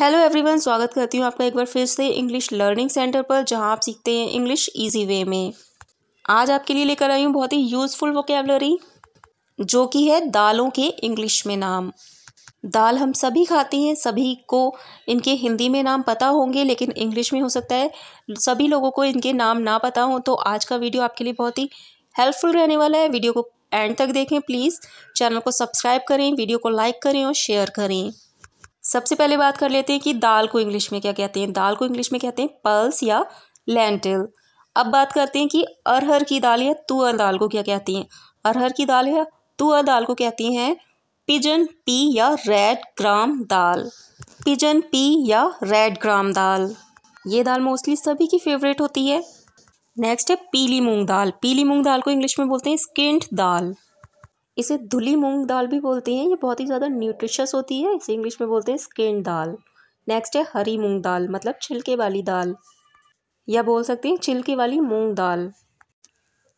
hello everyone स्वागत करती हूँ आपका एक बार फिर से इंग्लिश लर्निंग सेंटर पर जहाँ आप सीखते हैं इंग्लिश इजी वे में आज आपके लिए लेकर आई हूँ बहुत ही यूज़फुल वोकेबलरी जो कि है दालों के इंग्लिश में नाम दाल हम सभी खाते हैं सभी को इनके हिंदी में नाम पता होंगे लेकिन इंग्लिश में हो सकता है सभी लोगों को इनके नाम ना पता हों तो आज का वीडियो आपके लिए बहुत ही हेल्पफुल रहने वाला है वीडियो को एंड तक देखें प्लीज़ चैनल को सब्सक्राइब करें वीडियो को लाइक करें और शेयर करें सबसे पहले बात कर लेते हैं कि दाल को इंग्लिश में क्या कहते हैं दाल को इंग्लिश में कहते हैं पल्स या लेंटिल अब बात करते हैं कि अरहर की दाल या तुअर दाल को क्या कहती हैं अरहर की दाल या तुअर दाल को कहती हैं पिजन पी या रेड ग्राम दाल पिजन पी या रेड ग्राम दाल ये दाल मोस्टली सभी की फेवरेट होती है नेक्स्ट है पीली मूंग दाल पीली मूंग दाल को इंग्लिश में बोलते हैं स्किंट दाल इसे धुली मूंग दाल भी बोलते हैं ये बहुत ही ज़्यादा न्यूट्रिशस होती है इसे इंग्लिश में बोलते हैं स्केन दाल नेक्स्ट है हरी मूंग दाल मतलब छिलके वाली दाल या बोल सकते हैं छिलके वाली मूंग दाल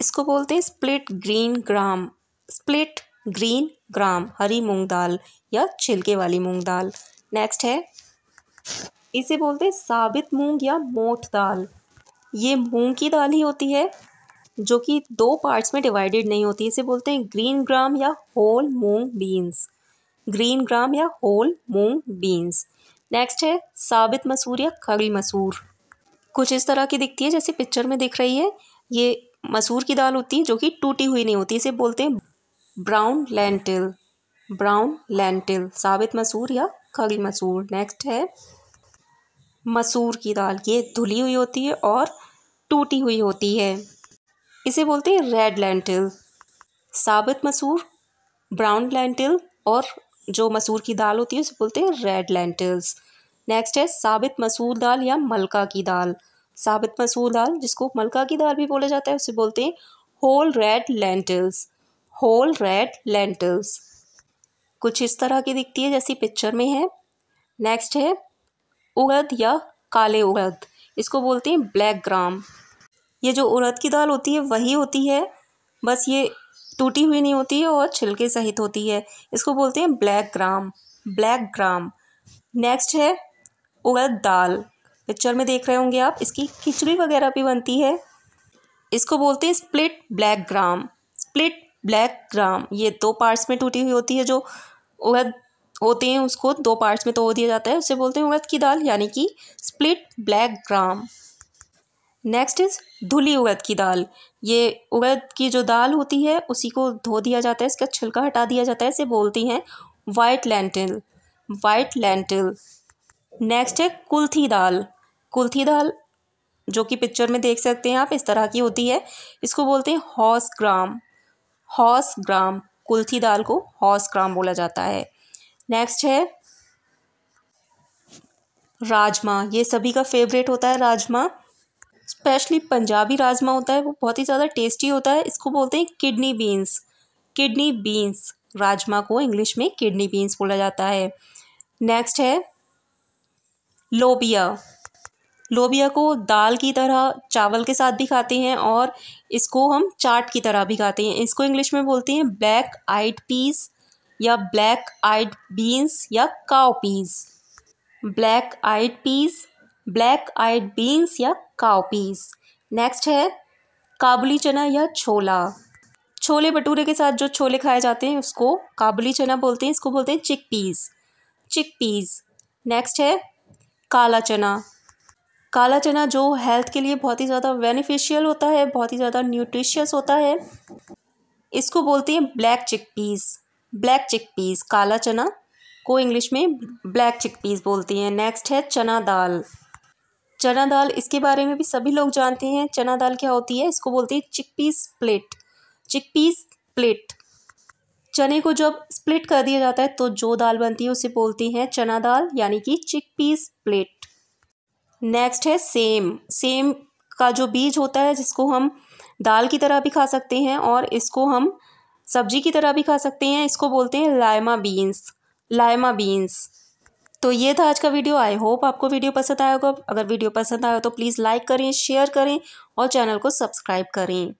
इसको बोलते हैं split green gram split green gram हरी मूंग दाल या छिलके वाली मूंग दाल नेक्स्ट है इसे बोलते हैं साबित मूंग या मोठ दाल ये मूंग की दाल ही होती है जो कि दो पार्ट्स में डिवाइडेड नहीं होती इसे बोलते हैं ग्रीन ग्राम या whole moong beans green gram या होल मूंग बीन्स नेक्स्ट है साबित मसूर या खड़ी मसूर कुछ इस तरह की दिखती है जैसे पिक्चर में दिख रही है ये मसूर की दाल होती है जो कि टूटी हुई नहीं होती इसे बोलते हैं ब्राउन लेंटिल ब्राउन लेंटिल साबित मसूर या खड़ी मसूर नेक्स्ट है मसूर की दाल ये धुली हुई होती है और टूटी हुई होती है इसे बोलते हैं रेड लेंटिल साबित मसूर ब्राउन लेंटिल और जो मसूर की दाल होती है उसे बोलते हैं रेड लेंटिल्स नेक्स्ट है साबित मसूर दाल या मलका की दाल साबित मसूर दाल जिसको मलका की दाल भी बोला जाता है उसे बोलते हैं whole red lentils whole red lentils कुछ इस तरह की दिखती है जैसी पिक्चर में है नेक्स्ट है उगद या काले उगद इसको बोलते हैं ब्लैक ग्राम ये जो उड़द की दाल होती है वही होती है बस ये टूटी हुई नहीं होती है और छिलके सहित होती है इसको बोलते हैं black gram black gram next है उड़द दाल पिक्चर में देख रहे होंगे आप इसकी खिचड़ी वगैरह भी बनती है इसको बोलते हैं split black gram split black gram ये दो पार्ट्स में टूटी हुई होती है जो उड़द होते हैं उसको दो पार्ट्स में तोड़ दिया जाता है उसे बोलते हैं उड़द की दाल यानी कि split black gram next is धुली उड़द की दाल ये उड़द की जो दाल होती है उसी को धो दिया जाता है इसका छिलका हटा दिया जाता है इसे बोलती हैं white lentil white lentil next है कुल्थी दाल कुल्थी दाल जो कि पिक्चर में देख सकते हैं आप इस तरह की होती है इसको बोलते हैं हॉस ग्राम हॉस ग्राम कुल्थी दाल को हॉस ग्राम बोला जाता है नेक्स्ट है राजमा ये सभी का फेवरेट होता है राजमा स्पेशली पंजाबी राजमा होता है वो बहुत ही ज़्यादा टेस्टी होता है इसको बोलते हैं किडनी बीन्स किडनी बीन्स राजमा को इंग्लिश में किडनी बीन्स बोला जाता है नेक्स्ट है लोबिया लोबिया को दाल की तरह चावल के साथ भी खाते हैं और इसको हम चाट की तरह भी खाते हैं इसको इंग्लिश में बोलते हैं ब्लैक आइड पीस या ब्लैक आइड बीन्स या cow peas black eyed peas black eyed beans या काउपीस नेक्स्ट है काबुली चना या छोला छोले भटूरे के साथ जो छोले खाए जाते हैं उसको काबुली चना बोलते हैं इसको बोलते हैं चिक पीस चिक पीस नेक्स्ट है काला चना काला चना जो हेल्थ के लिए बहुत ही ज़्यादा बेनिफिशियल होता है बहुत ही ज़्यादा न्यूट्रिशियस होता है इसको बोलते हैं ब्लैक चिक पीस ब्लैक चिक पीस काला चना को इंग्लिश में ब्लैक चिक पीस बोलती हैं नेक्स्ट है चना दाल चना दाल इसके बारे में भी सभी लोग जानते हैं चना दाल क्या होती है इसको बोलते हैं चिकपीस प्लेट चिकपीस प्लेट चने को जब स्प्लिट कर दिया जाता है तो जो दाल बनती है उसे बोलती हैं चना दाल यानी कि चिकपीस प्लेट नेक्स्ट है सेम सेम का जो बीज होता है जिसको हम दाल की तरह भी खा सकते हैं और इसको हम सब्जी की तरह भी खा सकते हैं इसको बोलते हैं लाइमा बीन्स लाइमा बीन्स तो ये था आज का वीडियो आई होप आपको वीडियो पसंद आया होगा अगर वीडियो पसंद आया तो प्लीज़ लाइक करें शेयर करें और चैनल को सब्सक्राइब करें